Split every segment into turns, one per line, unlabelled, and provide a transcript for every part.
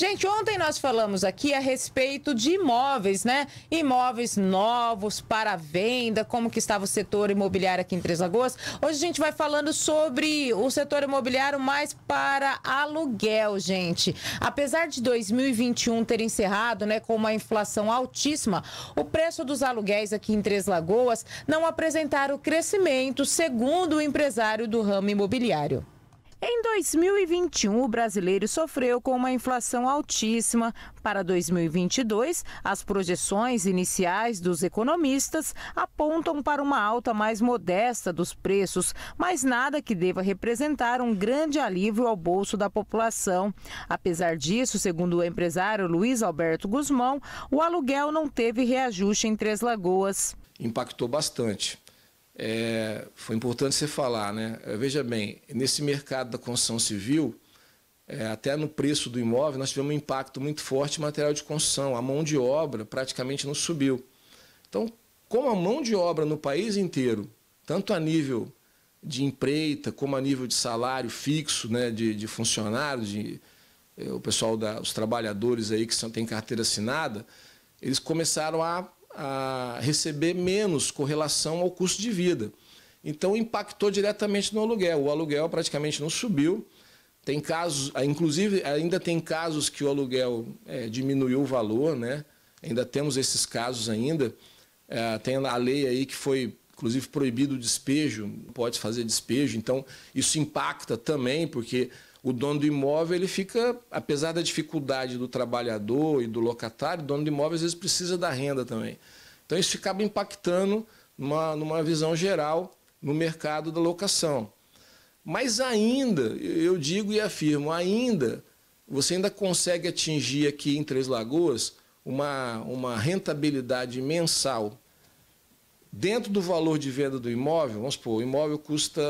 Gente, ontem nós falamos aqui a respeito de imóveis, né? Imóveis novos para venda, como que estava o setor imobiliário aqui em Três Lagoas. Hoje a gente vai falando sobre o setor imobiliário mais para aluguel, gente. Apesar de 2021 ter encerrado, né, com uma inflação altíssima, o preço dos aluguéis aqui em Três Lagoas não apresentaram crescimento, segundo o empresário do ramo imobiliário. Em 2021, o brasileiro sofreu com uma inflação altíssima. Para 2022, as projeções iniciais dos economistas apontam para uma alta mais modesta dos preços, mas nada que deva representar um grande alívio ao bolso da população. Apesar disso, segundo o empresário Luiz Alberto Guzmão, o aluguel não teve reajuste em Três Lagoas.
Impactou bastante é, foi importante você falar, né? É, veja bem, nesse mercado da construção civil, é, até no preço do imóvel, nós tivemos um impacto muito forte em material de construção. A mão de obra praticamente não subiu. Então, como a mão de obra no país inteiro, tanto a nível de empreita, como a nível de salário fixo, né, de, de funcionário, de, é, o pessoal, da, os trabalhadores aí que são, têm carteira assinada, eles começaram a a receber menos com relação ao custo de vida. Então impactou diretamente no aluguel. O aluguel praticamente não subiu. Tem casos, ah, inclusive ainda tem casos que o aluguel é, diminuiu o valor, né? Ainda temos esses casos ainda. É, tem a lei aí que foi, inclusive, proibido o despejo, pode fazer despejo. Então isso impacta também, porque o dono do imóvel ele fica, apesar da dificuldade do trabalhador e do locatário, o dono do imóvel às vezes precisa da renda também. Então isso ficava impactando numa, numa visão geral no mercado da locação. Mas ainda, eu digo e afirmo, ainda você ainda consegue atingir aqui em Três Lagoas uma, uma rentabilidade mensal dentro do valor de venda do imóvel. Vamos supor, o imóvel custa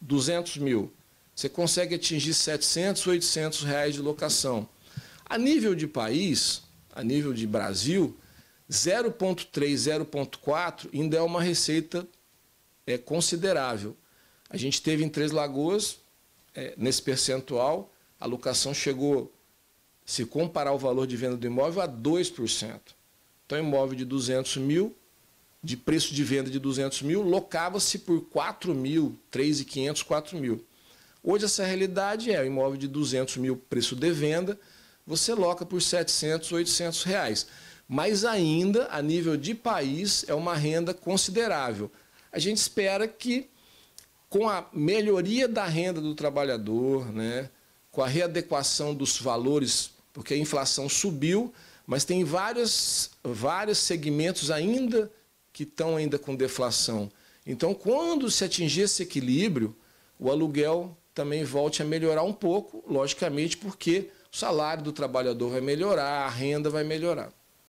200 mil você consegue atingir 700, 800 reais de locação. A nível de país, a nível de Brasil, 0,3, 0,4 ainda é uma receita é, considerável. A gente teve em Três Lagoas, é, nesse percentual, a locação chegou, se comparar o valor de venda do imóvel, a 2%. Então, imóvel de 200 mil, de preço de venda de 200 mil, locava-se por 4 mil, 3.500, 4 mil. Hoje essa realidade é o um imóvel de 200 mil preço de venda, você loca por 700, 800 reais. Mas ainda, a nível de país, é uma renda considerável. A gente espera que, com a melhoria da renda do trabalhador, né, com a readequação dos valores, porque a inflação subiu, mas tem vários, vários segmentos ainda que estão ainda com deflação. Então, quando se atingir esse equilíbrio, o aluguel também volte a melhorar um pouco, logicamente, porque o salário do trabalhador vai melhorar, a renda vai melhorar.